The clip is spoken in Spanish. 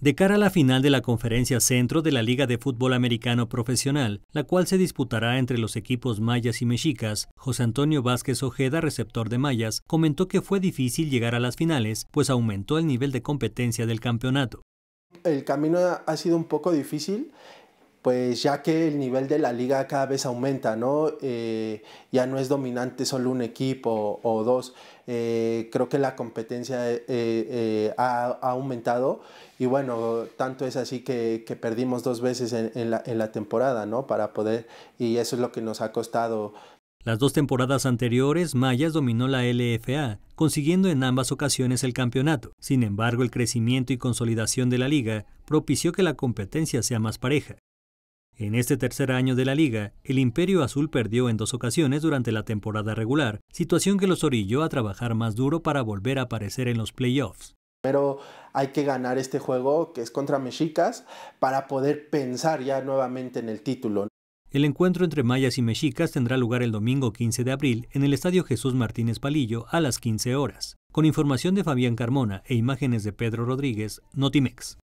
de cara a la final de la Conferencia Centro de la Liga de Fútbol Americano Profesional, la cual se disputará entre los equipos mayas y mexicas, José Antonio Vázquez Ojeda, receptor de mayas, comentó que fue difícil llegar a las finales, pues aumentó el nivel de competencia del campeonato. El camino ha sido un poco difícil pues ya que el nivel de la liga cada vez aumenta, ¿no? Eh, ya no es dominante solo un equipo o, dos. Eh, creo que la competencia eh, ha, aumentado y bueno, tanto es así que, perdimos dos veces en, la, en la temporada, ¿no? Para poder, y eso es lo que nos ha costado las dos temporadas anteriores, Mayas dominó la LFA, consiguiendo en ambas ocasiones el campeonato. Sin embargo, el crecimiento y consolidación de la liga propició que la competencia sea más pareja. En este tercer año de la liga, el Imperio Azul perdió en dos ocasiones durante la temporada regular, situación que los orilló a trabajar más duro para volver a aparecer en los playoffs. Pero hay que ganar este juego que es contra Mexicas para poder pensar ya nuevamente en el título. El encuentro entre mayas y mexicas tendrá lugar el domingo 15 de abril en el Estadio Jesús Martínez Palillo a las 15 horas, con información de Fabián Carmona e imágenes de Pedro Rodríguez, Notimex.